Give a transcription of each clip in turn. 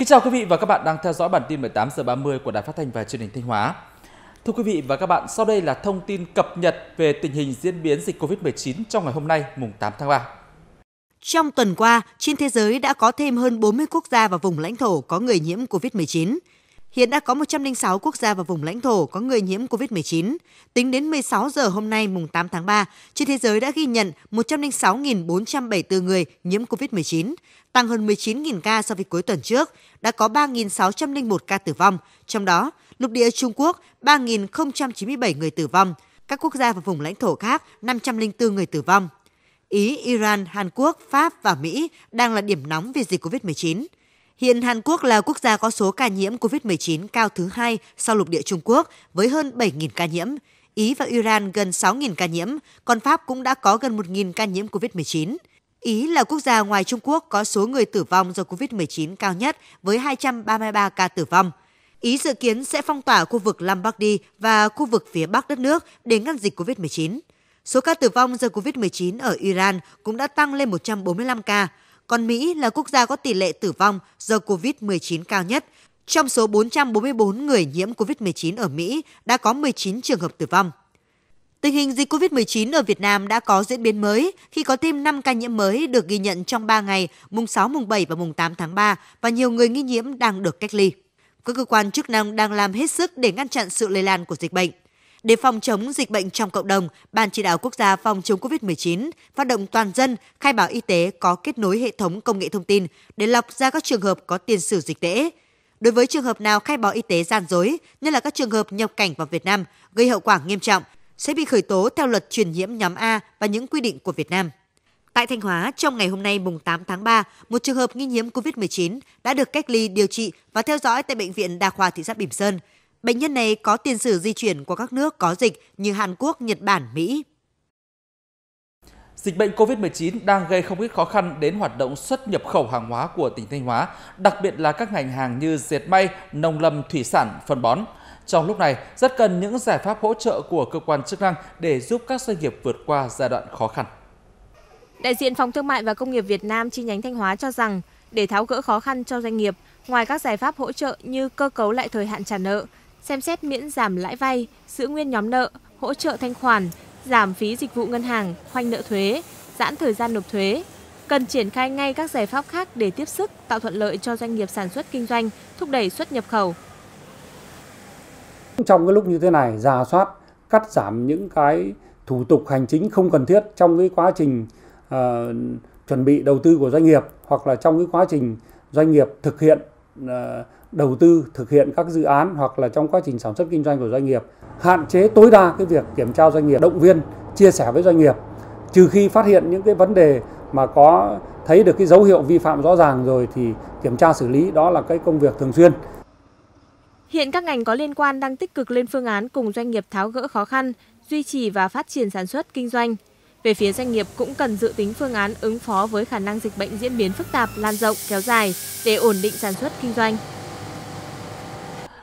Kính chào quý vị và các bạn đang theo dõi bản tin 18 giờ 30 của Đài Phát thanh và Truyền hình Thanh Hóa. Thưa quý vị và các bạn, sau đây là thông tin cập nhật về tình hình diễn biến dịch COVID-19 trong ngày hôm nay, mùng 8 tháng 3. Trong tuần qua, trên thế giới đã có thêm hơn 40 quốc gia và vùng lãnh thổ có người nhiễm COVID-19. Hiện đã có 106 quốc gia và vùng lãnh thổ có người nhiễm COVID-19. Tính đến 16 giờ hôm nay mùng 8 tháng 3, trên thế giới đã ghi nhận 106.474 người nhiễm COVID-19, tăng hơn 19.000 ca so với cuối tuần trước, đã có 3.601 ca tử vong, trong đó lục địa Trung Quốc 3.097 người tử vong, các quốc gia và vùng lãnh thổ khác 504 người tử vong. Ý, Iran, Hàn Quốc, Pháp và Mỹ đang là điểm nóng về dịch COVID-19. Hiện Hàn Quốc là quốc gia có số ca nhiễm COVID-19 cao thứ hai sau lục địa Trung Quốc với hơn 7.000 ca nhiễm. Ý và Iran gần 6.000 ca nhiễm, còn Pháp cũng đã có gần 1.000 ca nhiễm COVID-19. Ý là quốc gia ngoài Trung Quốc có số người tử vong do COVID-19 cao nhất với 233 ca tử vong. Ý dự kiến sẽ phong tỏa khu vực Lombardy và khu vực phía Bắc đất nước để ngăn dịch COVID-19. Số ca tử vong do COVID-19 ở Iran cũng đã tăng lên 145 ca, còn Mỹ là quốc gia có tỷ lệ tử vong do COVID-19 cao nhất. Trong số 444 người nhiễm COVID-19 ở Mỹ đã có 19 trường hợp tử vong. Tình hình dịch COVID-19 ở Việt Nam đã có diễn biến mới khi có thêm 5 ca nhiễm mới được ghi nhận trong 3 ngày, mùng 6, mùng 7 và mùng 8 tháng 3 và nhiều người nghi nhiễm đang được cách ly. Các cơ quan chức năng đang làm hết sức để ngăn chặn sự lây lan của dịch bệnh. Để phòng chống dịch bệnh trong cộng đồng, Ban chỉ đạo quốc gia phòng chống COVID-19 phát động toàn dân khai báo y tế có kết nối hệ thống công nghệ thông tin để lọc ra các trường hợp có tiền sử dịch tễ. Đối với trường hợp nào khai báo y tế gian dối, nhất là các trường hợp nhập cảnh vào Việt Nam gây hậu quả nghiêm trọng, sẽ bị khởi tố theo luật truyền nhiễm nhóm A và những quy định của Việt Nam. Tại Thanh Hóa, trong ngày hôm nay mùng 8 tháng 3, một trường hợp nghi nhiễm COVID-19 đã được cách ly điều trị và theo dõi tại Bệnh viện Đa khoa thị xã Bỉm Sơn. Bệnh nhân này có tiền sử di chuyển qua các nước có dịch như Hàn Quốc, Nhật Bản, Mỹ. Dịch bệnh COVID-19 đang gây không ít khó khăn đến hoạt động xuất nhập khẩu hàng hóa của tỉnh Thanh Hóa, đặc biệt là các ngành hàng như dệt may, nông lâm, thủy sản, phân bón. Trong lúc này, rất cần những giải pháp hỗ trợ của cơ quan chức năng để giúp các doanh nghiệp vượt qua giai đoạn khó khăn. Đại diện Phòng Thương mại và Công nghiệp Việt Nam chi nhánh Thanh Hóa cho rằng, để tháo gỡ khó khăn cho doanh nghiệp, ngoài các giải pháp hỗ trợ như cơ cấu lại thời hạn trả nợ, xem xét miễn giảm lãi vay, giữ nguyên nhóm nợ, hỗ trợ thanh khoản, giảm phí dịch vụ ngân hàng, khoanh nợ thuế, giãn thời gian nộp thuế. Cần triển khai ngay các giải pháp khác để tiếp sức, tạo thuận lợi cho doanh nghiệp sản xuất kinh doanh, thúc đẩy xuất nhập khẩu. Trong cái lúc như thế này, giả soát, cắt giảm những cái thủ tục hành chính không cần thiết trong cái quá trình uh, chuẩn bị đầu tư của doanh nghiệp hoặc là trong cái quá trình doanh nghiệp thực hiện Ờ, đầu tư thực hiện các dự án hoặc là trong quá trình sản xuất kinh doanh của doanh nghiệp hạn chế tối đa cái việc kiểm tra doanh nghiệp động viên chia sẻ với doanh nghiệp trừ khi phát hiện những cái vấn đề mà có thấy được cái dấu hiệu vi phạm rõ ràng rồi thì kiểm tra xử lý đó là cái công việc thường xuyên Hiện các ngành có liên quan đang tích cực lên phương án cùng doanh nghiệp tháo gỡ khó khăn, duy trì và phát triển sản xuất kinh doanh. Về phía doanh nghiệp cũng cần dự tính phương án ứng phó với khả năng dịch bệnh diễn biến phức tạp, lan rộng, kéo dài để ổn định sản xuất kinh doanh.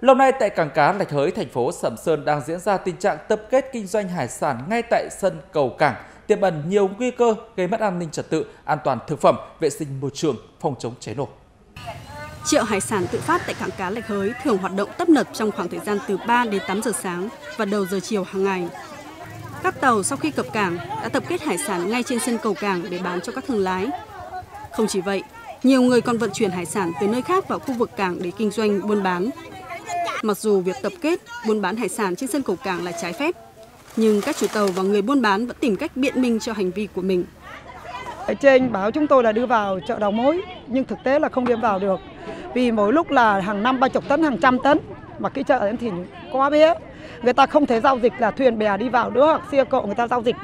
Lâu nay tại cảng cá Lạch Hới, thành phố Sầm Sơn đang diễn ra tình trạng tập kết kinh doanh hải sản ngay tại sân cầu cảng, tiềm ẩn nhiều nguy cơ gây mất an ninh trật tự, an toàn thực phẩm, vệ sinh môi trường, phòng chống cháy nổ. Chợ hải sản tự phát tại cảng cá Lạch Hới thường hoạt động tấp nập trong khoảng thời gian từ 3 đến 8 giờ sáng và đầu giờ chiều hàng ngày. Các tàu sau khi cập cảng đã tập kết hải sản ngay trên sân cầu cảng để bán cho các thương lái. Không chỉ vậy, nhiều người còn vận chuyển hải sản từ nơi khác vào khu vực cảng để kinh doanh buôn bán. Mặc dù việc tập kết buôn bán hải sản trên sân cầu cảng là trái phép, nhưng các chủ tàu và người buôn bán vẫn tìm cách biện minh cho hành vi của mình. Ở trên báo chúng tôi là đưa vào chợ đầu mối, nhưng thực tế là không đem vào được vì mỗi lúc là hàng năm ba chục tấn hàng trăm tấn mà cái chợ em thì quá bé người ta không thể giao dịch là thuyền bè đi vào nữa hoặc xe cộ người ta giao dịch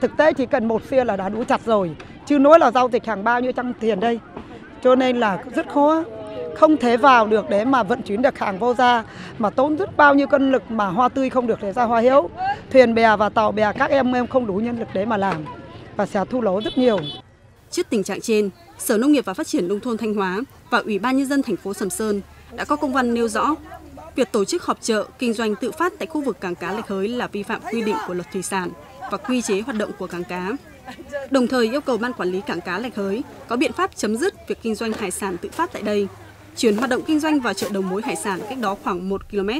thực tế chỉ cần một xe là đã đủ chặt rồi chứ nói là giao dịch hàng bao nhiêu trăm tiền đây cho nên là rất khó không thể vào được để mà vận chuyển được hàng vô ra mà tốn rất bao nhiêu cân lực mà hoa tươi không được để ra hoa hiếu thuyền bè và tàu bè các em em không đủ nhân lực để mà làm và sẽ thu lỗ rất nhiều trước tình trạng trên sở nông nghiệp và phát triển nông thôn thanh hóa và Ủy ban nhân dân thành phố Sầm Sơn đã có công văn nêu rõ việc tổ chức họp chợ kinh doanh tự phát tại khu vực cảng cá lệch Hới là vi phạm quy định của luật thủy sản và quy chế hoạt động của cảng cá. Đồng thời yêu cầu ban quản lý cảng cá lệch Hới có biện pháp chấm dứt việc kinh doanh hải sản tự phát tại đây, chuyển hoạt động kinh doanh vào chợ đầu mối hải sản cách đó khoảng 1 km.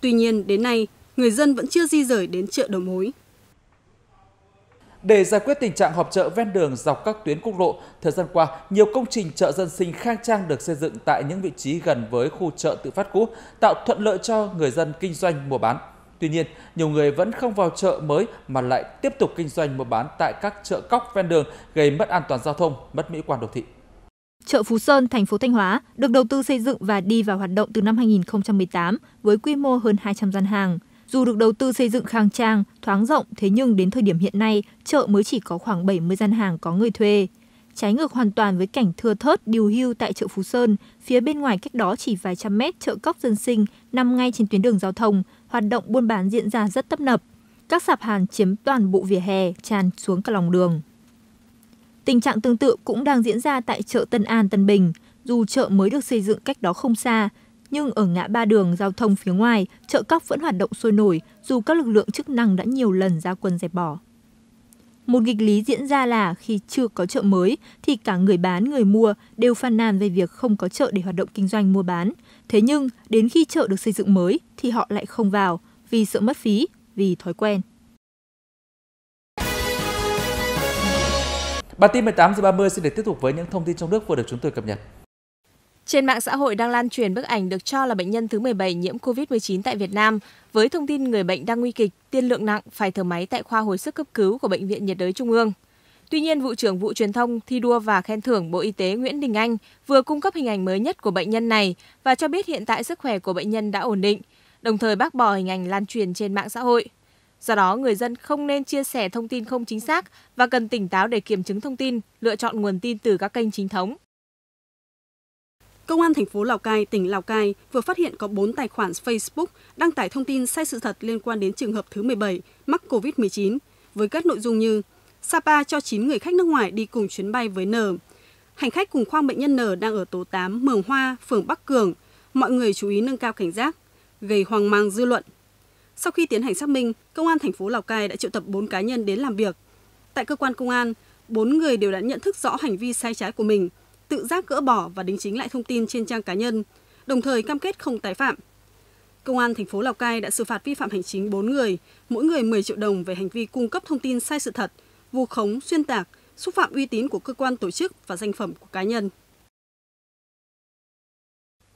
Tuy nhiên, đến nay, người dân vẫn chưa di rời đến chợ đầu mối. Để giải quyết tình trạng họp chợ ven đường dọc các tuyến quốc lộ, thời gian qua, nhiều công trình chợ dân sinh khang trang được xây dựng tại những vị trí gần với khu chợ tự phát cũ, tạo thuận lợi cho người dân kinh doanh mua bán. Tuy nhiên, nhiều người vẫn không vào chợ mới mà lại tiếp tục kinh doanh mua bán tại các chợ cóc ven đường gây mất an toàn giao thông, mất mỹ quan đô thị. Chợ Phú Sơn, thành phố Thanh Hóa được đầu tư xây dựng và đi vào hoạt động từ năm 2018 với quy mô hơn 200 gian hàng. Dù được đầu tư xây dựng khang trang, thoáng rộng, thế nhưng đến thời điểm hiện nay, chợ mới chỉ có khoảng 70 gian hàng có người thuê. Trái ngược hoàn toàn với cảnh thưa thớt điều hưu tại chợ Phú Sơn, phía bên ngoài cách đó chỉ vài trăm mét chợ cốc dân sinh nằm ngay trên tuyến đường giao thông, hoạt động buôn bán diễn ra rất tấp nập. Các sạp hàng chiếm toàn bộ vỉa hè, tràn xuống cả lòng đường. Tình trạng tương tự cũng đang diễn ra tại chợ Tân An, Tân Bình. Dù chợ mới được xây dựng cách đó không xa, nhưng ở ngã ba đường giao thông phía ngoài, chợ cóc vẫn hoạt động sôi nổi dù các lực lượng chức năng đã nhiều lần ra quân dẹp bỏ. Một nghịch lý diễn ra là khi chưa có chợ mới thì cả người bán, người mua đều phàn nàn về việc không có chợ để hoạt động kinh doanh mua bán. Thế nhưng, đến khi chợ được xây dựng mới thì họ lại không vào vì sợ mất phí, vì thói quen. Bản tin 18 h 30 xin được tiếp tục với những thông tin trong nước vừa được chúng tôi cập nhật. Trên mạng xã hội đang lan truyền bức ảnh được cho là bệnh nhân thứ 17 nhiễm COVID-19 tại Việt Nam, với thông tin người bệnh đang nguy kịch, tiên lượng nặng, phải thở máy tại khoa hồi sức cấp cứu của Bệnh viện nhiệt đới Trung ương. Tuy nhiên, vụ trưởng vụ truyền thông thi đua và khen thưởng Bộ Y tế Nguyễn Đình Anh vừa cung cấp hình ảnh mới nhất của bệnh nhân này và cho biết hiện tại sức khỏe của bệnh nhân đã ổn định, đồng thời bác bỏ hình ảnh lan truyền trên mạng xã hội. Do đó, người dân không nên chia sẻ thông tin không chính xác và cần tỉnh táo để kiểm chứng thông tin, lựa chọn nguồn tin từ các kênh chính thống. Công an thành phố Lào Cai, tỉnh Lào Cai vừa phát hiện có 4 tài khoản Facebook đăng tải thông tin sai sự thật liên quan đến trường hợp thứ 17 mắc COVID-19 với các nội dung như Sapa cho 9 người khách nước ngoài đi cùng chuyến bay với N. Hành khách cùng khoang bệnh nhân N đang ở tổ 8 Mường Hoa, phường Bắc Cường. Mọi người chú ý nâng cao cảnh giác, gây hoang mang dư luận. Sau khi tiến hành xác minh, công an thành phố Lào Cai đã triệu tập 4 cá nhân đến làm việc. Tại cơ quan công an, 4 người đều đã nhận thức rõ hành vi sai trái của mình – tự giác gỡ bỏ và đính chính lại thông tin trên trang cá nhân, đồng thời cam kết không tái phạm. Công an thành phố Lào Cai đã xử phạt vi phạm hành chính 4 người, mỗi người 10 triệu đồng về hành vi cung cấp thông tin sai sự thật, vu khống, xuyên tạc, xúc phạm uy tín của cơ quan tổ chức và danh phẩm của cá nhân.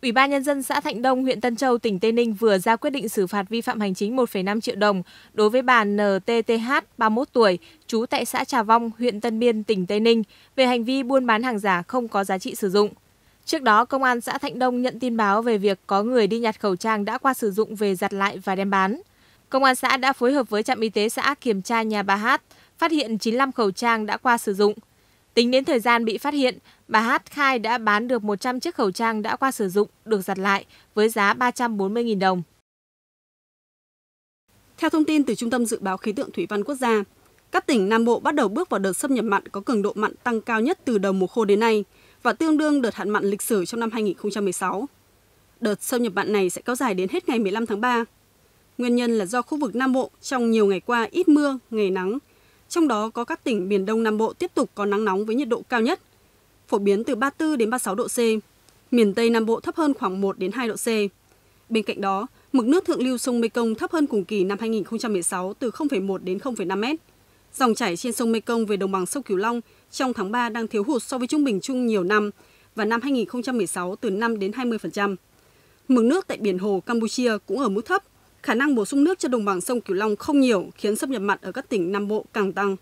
Ủy ban Nhân dân xã Thạnh Đông, huyện Tân Châu, tỉnh Tây Ninh vừa ra quyết định xử phạt vi phạm hành chính 1,5 triệu đồng đối với bà NTTH, 31 tuổi, trú tại xã Trà Vong, huyện Tân Biên, tỉnh Tây Ninh, về hành vi buôn bán hàng giả không có giá trị sử dụng. Trước đó, Công an xã Thạnh Đông nhận tin báo về việc có người đi nhặt khẩu trang đã qua sử dụng về giặt lại và đem bán. Công an xã đã phối hợp với trạm y tế xã kiểm tra nhà bà Hát, phát hiện 95 khẩu trang đã qua sử dụng – Tính đến thời gian bị phát hiện, bà Hát khai đã bán được 100 chiếc khẩu trang đã qua sử dụng được giặt lại với giá 340.000 đồng. Theo thông tin từ Trung tâm Dự báo Khí tượng Thủy văn Quốc gia, các tỉnh Nam Bộ bắt đầu bước vào đợt xâm nhập mặn có cường độ mặn tăng cao nhất từ đầu mùa khô đến nay và tương đương đợt hạn mặn lịch sử trong năm 2016. Đợt xâm nhập mặn này sẽ kéo dài đến hết ngày 15 tháng 3. Nguyên nhân là do khu vực Nam Bộ trong nhiều ngày qua ít mưa, ngày nắng trong đó có các tỉnh miền Đông Nam Bộ tiếp tục có nắng nóng với nhiệt độ cao nhất, phổ biến từ 34 đến 36 độ C. Miền Tây Nam Bộ thấp hơn khoảng 1 đến 2 độ C. Bên cạnh đó, mực nước thượng lưu sông Mekong thấp hơn cùng kỳ năm 2016 từ 0,1 đến 0,5 m. Dòng chảy trên sông Mekong về đồng bằng sông Cửu Long trong tháng 3 đang thiếu hụt so với trung bình chung nhiều năm và năm 2016 từ 5 đến 20%. Mực nước tại biển Hồ Campuchia cũng ở mức thấp khả năng bổ sung nước cho đồng bằng sông Cửu Long không nhiều, khiến xâm nhập mặn ở các tỉnh Nam Bộ càng tăng.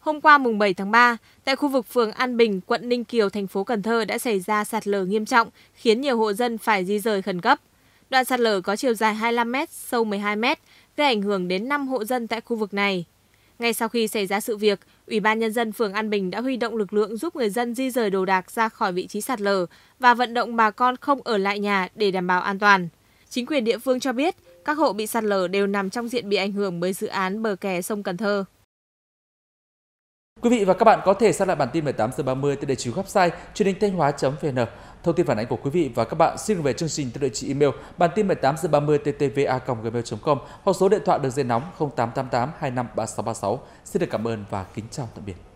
Hôm qua mùng 7 tháng 3, tại khu vực phường An Bình, quận Ninh Kiều, thành phố Cần Thơ đã xảy ra sạt lở nghiêm trọng, khiến nhiều hộ dân phải di rời khẩn cấp. Đoạn sạt lở có chiều dài 25 m, sâu 12 m, gây ảnh hưởng đến 5 hộ dân tại khu vực này. Ngay sau khi xảy ra sự việc, Ủy ban nhân dân phường An Bình đã huy động lực lượng giúp người dân di rời đồ đạc ra khỏi vị trí sạt lở và vận động bà con không ở lại nhà để đảm bảo an toàn. Chính quyền địa phương cho biết, các hộ bị sạt lở đều nằm trong diện bị ảnh hưởng bởi dự án bờ kè sông Cần Thơ. Quý vị và các bạn có thể xem lại bản tin 18 giờ 30 tại địa chỉ website truyền hình thanh hóa.vn. Thông tin phản ánh của quý vị và các bạn xin gửi về chương trình theo địa chỉ email bản tin 18 giờ 30 ttva@gmail.com hoặc số điện thoại đường dây nóng 0888 25 3636. Xin được cảm ơn và kính chào tạm biệt.